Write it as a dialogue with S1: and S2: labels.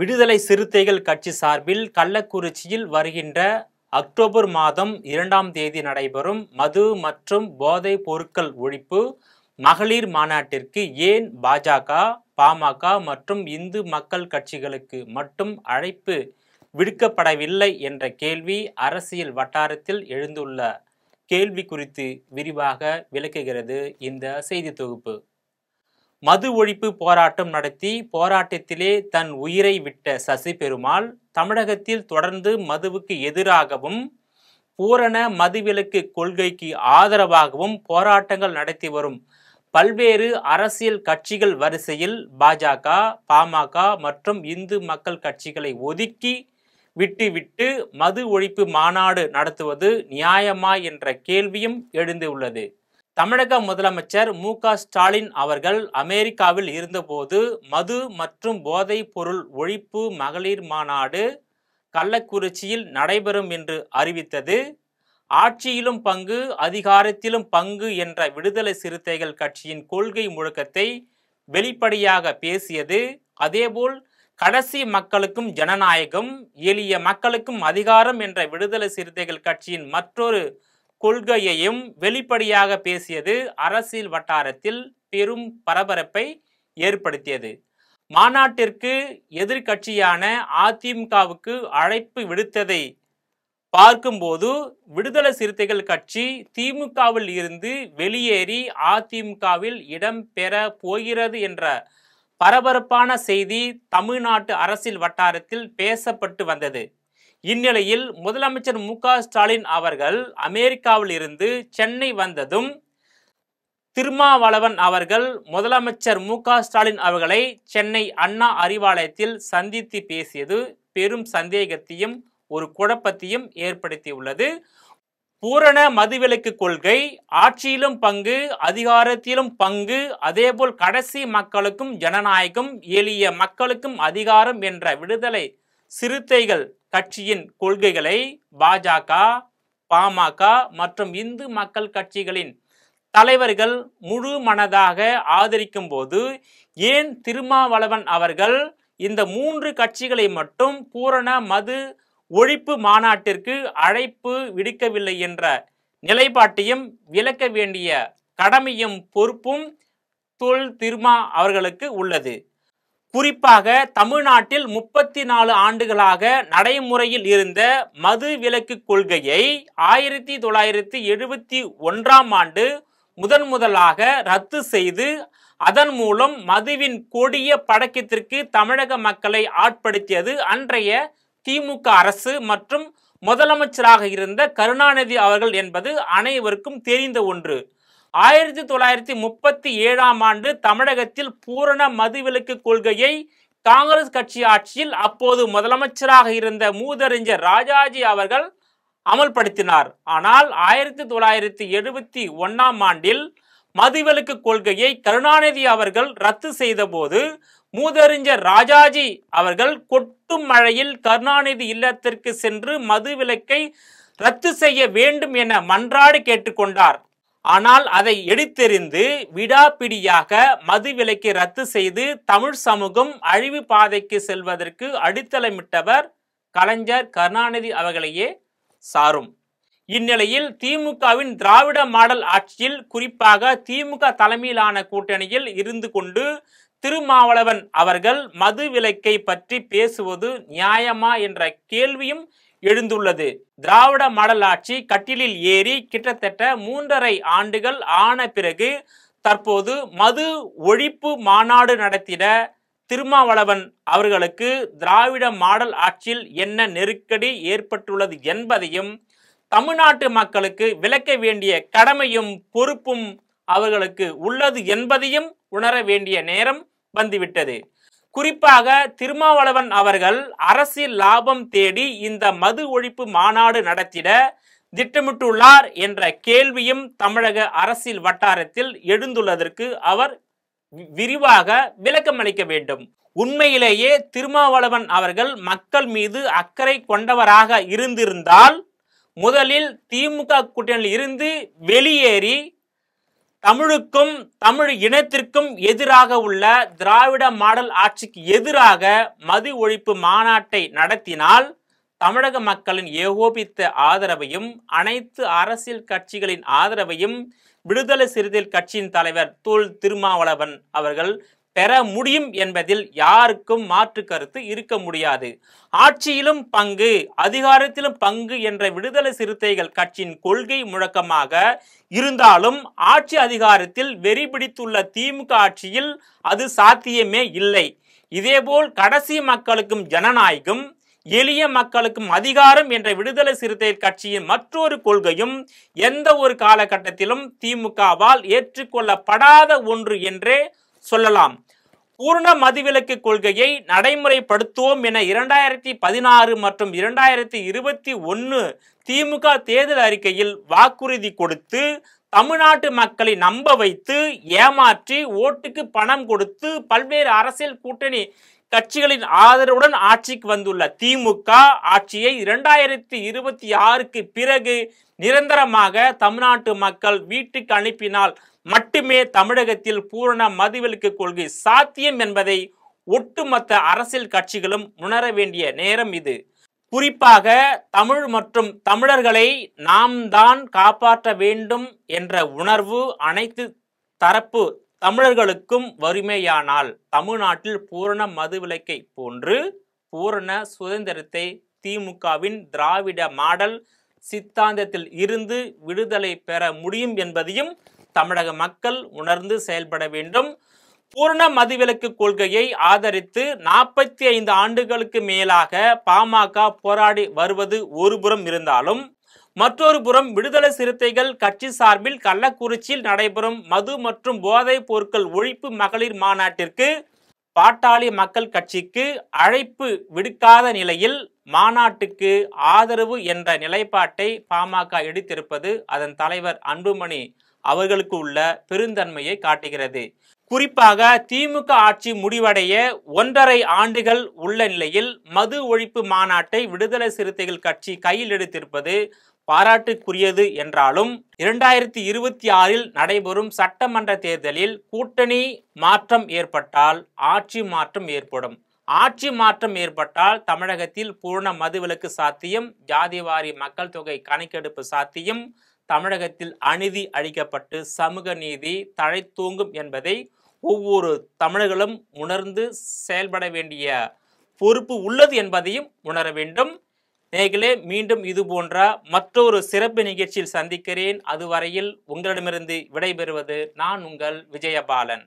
S1: விடுதலை சிறுத்தைகள் கட்சி சார்பில் கள்ளக்குறிச்சியில் வருகின்ற அக்டோபர் மாதம் இரண்டாம் தேதி நடைபெறும் மது மற்றும் போதை பொருட்கள் ஒழிப்பு மகளிர் மாநாட்டிற்கு ஏன் பாஜக பாமக மற்றும் இந்து மக்கள் கட்சிகளுக்கு மட்டும் அழைப்பு விடுக்கப்படவில்லை என்ற கேள்வி அரசியல் வட்டாரத்தில் எழுந்துள்ள கேள்வி குறித்து விரிவாக விளக்குகிறது இந்த செய்தி தொகுப்பு மது ஒழிப்பு போராட்டம் நடத்தி போராட்டத்திலே தன் உயிரை விட்ட சசி பெருமாள் தமிழகத்தில் தொடர்ந்து மதுவுக்கு எதிராகவும் பூரண மதுவிலக்கு கொள்கைக்கு ஆதரவாகவும் போராட்டங்கள் நடத்தி வரும் பல்வேறு அரசியல் கட்சிகள் வரிசையில் பாஜக பாமக மற்றும் இந்து மக்கள் கட்சிகளை ஒதுக்கி விட்டு விட்டு மது ஒழிப்பு மாநாடு நடத்துவது நியாயமா என்ற கேள்வியும் எழுந்துள்ளது தமிழக முதலமைச்சர் மு ஸ்டாலின் அவர்கள் அமெரிக்காவில் இருந்தபோது மது மற்றும் போதைப் பொருள் ஒழிப்பு மகளிர் மாநாடு கள்ளக்குறிச்சியில் நடைபெறும் என்று அறிவித்தது ஆட்சியிலும் பங்கு அதிகாரத்திலும் பங்கு என்ற விடுதலை சிறுத்தைகள் கட்சியின் கொள்கை முழக்கத்தை வெளிப்படையாக பேசியது அதேபோல் கடைசி மக்களுக்கும் ஜனநாயகம் எளிய மக்களுக்கும் அதிகாரம் என்ற விடுதலை சிறுத்தைகள் கட்சியின் மற்றொரு கொள்கையையும் வெளிப்படையாக பேசியது அரசியல் வட்டாரத்தில் பெரும் பரபரப்பை ஏற்படுத்தியது மாநாட்டிற்கு எதிர்கட்சியான அதிமுகவுக்கு அழைப்பு விடுத்ததை பார்க்கும்போது விடுதலை சிறுத்தைகள் கட்சி திமுகவில் இருந்து வெளியேறி அதிமுகவில் இடம்பெற போகிறது என்ற பரபரப்பான செய்தி தமிழ்நாட்டு அரசியல் வட்டாரத்தில் பேசப்பட்டு வந்தது இந்நிலையில் முதலமைச்சர் மு ஸ்டாலின் அவர்கள் அமெரிக்காவில் இருந்து சென்னை வந்ததும் திருமாவளவன் அவர்கள் முதலமைச்சர் மு ஸ்டாலின் அவர்களை சென்னை அண்ணா அறிவாலயத்தில் சந்தித்து பேசியது பெரும் சந்தேகத்தையும் ஒரு குழப்பத்தையும் ஏற்படுத்தியுள்ளது பூரண மதுவிலக்கு கொள்கை ஆட்சியிலும் பங்கு அதிகாரத்திலும் பங்கு அதேபோல் கடைசி மக்களுக்கும் ஜனநாயகம் எளிய மக்களுக்கும் அதிகாரம் என்ற விடுதலை சிறுத்தைகள் கட்சியின் கொள்கைகளை பாஜக பாமக மற்றும் இந்து மக்கள் கட்சிகளின் தலைவர்கள் முழு மனதாக ஆதரிக்கும் போது ஏன் திருமாவளவன் அவர்கள் இந்த மூன்று கட்சிகளை மட்டும் பூரண மது ஒழிப்பு மாநாட்டிற்கு அழைப்பு விடுக்கவில்லை என்ற நிலைப்பாட்டையும் விளக்க வேண்டிய கடமையும் பொறுப்பும் தொல் திருமா அவர்களுக்கு உள்ளது குறிப்பாக தமிழ்நாட்டில் முப்பத்தி நாலு ஆண்டுகளாக நடைமுறையில் இருந்த மது விலக்கு கொள்கையை ஆயிரத்தி தொள்ளாயிரத்தி எழுபத்தி ஒன்றாம் ஆண்டு முதன் முதலாக ரத்து செய்து அதன் மூலம் மதுவின் கொடிய பழக்கத்திற்கு தமிழக மக்களை ஆட்படுத்தியது அன்றைய திமுக அரசு மற்றும் முதலமைச்சராக இருந்த கருணாநிதி அவர்கள் என்பது அனைவருக்கும் தெரிந்த ஒன்று ஆயிரத்தி தொள்ளாயிரத்தி முப்பத்தி ஏழாம் ஆண்டு தமிழகத்தில் பூரண மதுவிலக்கு கொள்கையை காங்கிரஸ் கட்சி ஆட்சியில் அப்போது முதலமைச்சராக இருந்த மூதறிஞர் ராஜாஜி அவர்கள் அமல்படுத்தினார் ஆனால் ஆயிரத்தி தொள்ளாயிரத்தி எழுபத்தி ஒன்னாம் ஆண்டில் மதுவிலக்கு கொள்கையை கருணாநிதி அவர்கள் ரத்து செய்தபோது மூதறிஞர் ராஜாஜி அவர்கள் கொட்டும் மழையில் கருணாநிதி இல்லத்திற்கு சென்று மதுவிலக்கை ரத்து செய்ய வேண்டும் என மன்றாடு கேட்டுக்கொண்டார் ஆனால் அதை எடுத்தெறிந்து விடாப்பிடியாக மது விலைக்கு ரத்து செய்து தமிழ் சமூகம் அழிவு பாதைக்கு செல்வதற்கு அடித்தளமிட்டவர் கலைஞர் கருணாநிதி அவர்களையே சாரும் இந்நிலையில் திமுகவின் திராவிட மாடல் ஆட்சியில் குறிப்பாக திமுக தலைமையிலான கூட்டணியில் இருந்து கொண்டு திருமாவளவன் அவர்கள் மது விலக்கை பற்றி பேசுவது நியாயமா என்ற கேள்வியும் எழுந்துள்ளது திராவிட மாடல் ஆட்சி கட்டிலில் ஏறி கிட்டத்தட்ட மூன்றரை ஆண்டுகள் ஆன பிறகு தற்போது மது ஒழிப்பு மாநாடு நடத்திட திருமாவளவன் அவர்களுக்கு திராவிட மாடல் ஆட்சியில் என்ன நெருக்கடி ஏற்பட்டுள்ளது என்பதையும் தமிழ்நாட்டு மக்களுக்கு விளக்க வேண்டிய கடமையும் பொறுப்பும் அவர்களுக்கு உள்ளது என்பதையும் உணர வேண்டிய நேரம் வந்துவிட்டது குறிப்பாக திருமாவளவன் அவர்கள் அரசியல் லாபம் தேடி இந்த மது ஒழிப்பு மாநாடு நடத்திட திட்டமிட்டுள்ளார் என்ற கேள்வியும் தமிழக அரசியல் வட்டாரத்தில் எழுந்துள்ளதற்கு அவர் விரிவாக விளக்கம் அளிக்க வேண்டும் உண்மையிலேயே திருமாவளவன் அவர்கள் மக்கள் மீது அக்கறை கொண்டவராக இருந்திருந்தால் முதலில் திமுக கூட்டணியில் இருந்து வெளியேறி தமிழுக்கும் தமிழ் இனத்திற்கும் எதிராக உள்ள திராவிட மாடல் ஆட்சிக்கு எதிராக மது ஒழிப்பு மாநாட்டை நடத்தினால் தமிழக மக்களின் ஏகோபித்த ஆதரவையும் அனைத்து அரசியல் கட்சிகளின் ஆதரவையும் விடுதலை சிறுத்தைகள் கட்சியின் தலைவர் தோல் திருமாவளவன் அவர்கள் பெற முடியும் என்பதில் யாருக்கும் மாற்று கருத்து இருக்க முடியாது ஆட்சியிலும் பங்கு அதிகாரத்திலும் பங்கு என்ற விடுதலை சிறுத்தைகள் கட்சியின் கொள்கை முழக்கமாக இருந்தாலும் ஆட்சி அதிகாரத்தில் வெறி பிடித்துள்ள திமுக ஆட்சியில் அது சாத்தியமே இல்லை இதேபோல் கடைசி மக்களுக்கும் ஜனநாயகம் எளிய மக்களுக்கும் அதிகாரம் என்ற விடுதலை சிறுத்தை கட்சியின் மற்றொரு கொள்கையும் எந்த ஒரு காலகட்டத்திலும் திமுகவால் ஏற்றுக்கொள்ளப்படாத ஒன்று என்றே சொல்லலாம் பூர்ண மதிவிலக்கு கொள்கையை நடைமுறைப்படுத்துவோம் என இரண்டாயிரத்தி பதினாறு மற்றும் இரண்டாயிரத்தி இருபத்தி ஒன்று திமுக தேர்தல் அறிக்கையில் வாக்குறுதி கொடுத்து தமிழ்நாட்டு மக்களை நம்ப வைத்து ஏமாற்றி ஓட்டுக்கு பணம் கொடுத்து பல்வேறு அரசியல் கூட்டணி கட்சிகளின் ஆதரவுடன் ஆட்சிக்கு வந்துள்ள திமுக ஆட்சியை இரண்டாயிரத்தி இருபத்தி ஆறுக்கு பிறகு நிரந்தரமாக தமிழ்நாட்டு மக்கள் வீட்டுக்கு அனுப்பினால் மட்டுமே தமிழகத்தில் பூரண மதுவிலக்கு கொள்கை சாத்தியம் என்பதை ஒட்டுமொத்த அரசியல் கட்சிகளும் உணர வேண்டிய நேரம் இது குறிப்பாக தமிழ் மற்றும் தமிழர்களை நாம் தான் காப்பாற்ற வேண்டும் என்ற உணர்வு அனைத்து தரப்பு தமிழர்களுக்கும் வறுமையானால் தமிழ்நாட்டில் பூரண மதுவிலக்கை போன்று பூரண சுதந்திரத்தை திமுகவின் திராவிட மாடல் சித்தாந்தத்தில் இருந்து விடுதலை பெற முடியும் என்பதையும் தமிழக மக்கள் உணர்ந்து செயல்பட வேண்டும் பூர்ண மதுவிலக்கு கொள்கையை ஆதரித்து நாற்பத்தி ஐந்து ஆண்டுகளுக்கு மேலாக பாமக போராடி வருவது ஒருபுறம் இருந்தாலும் மற்றொரு புறம் விடுதலை சிறுத்தைகள் கட்சி சார்பில் கள்ளக்குறிச்சியில் நடைபெறும் மது மற்றும் போதைப் பொருட்கள் ஒழிப்பு மகளிர் மாநாட்டிற்கு பாட்டாளி மக்கள் கட்சிக்கு அழைப்பு விடுக்காத நிலையில் மாநாட்டுக்கு ஆதரவு என்ற நிலைப்பாட்டை பாமக எடுத்திருப்பது அதன் தலைவர் அன்புமணி அவர்களுக்கு உள்ள பெருந்தன்மையை காட்டுகிறது குறிப்பாக திமுக ஆட்சி முடிவடைய ஒன்றரை ஆண்டுகள் உள்ள நிலையில் மது ஒழிப்பு மாநாட்டை விடுதலை சிறுத்தைகள் கட்சி கையில் எடுத்திருப்பது பாராட்டுக்குரியது என்றாலும் இரண்டாயிரத்தி இருபத்தி ஆறில் நடைபெறும் சட்டமன்ற தேர்தலில் கூட்டணி மாற்றம் ஏற்பட்டால் ஆட்சி மாற்றம் ஏற்படும் ஆட்சி மாற்றம் ஏற்பட்டால் தமிழகத்தில் பூர்ண மதுவிலக்கு சாத்தியம் ஜாதிவாரி மக்கள் தொகை கணக்கெடுப்பு சாத்தியம் தமிழகத்தில் அநீதி அழிக்கப்பட்டு சமூக நீதி தழைத்தூங்கும் என்பதை ஒவ்வொரு தமிழர்களும் உணர்ந்து செயல்பட வேண்டிய பொறுப்பு உள்ளது என்பதையும் உணர வேண்டும் நேர்களே மீண்டும் இது போன்ற மற்றொரு சிறப்பு நிகழ்ச்சியில் சந்திக்கிறேன் அதுவரையில் உங்களிடமிருந்து விடைபெறுவது நான் உங்கள் விஜயபாலன்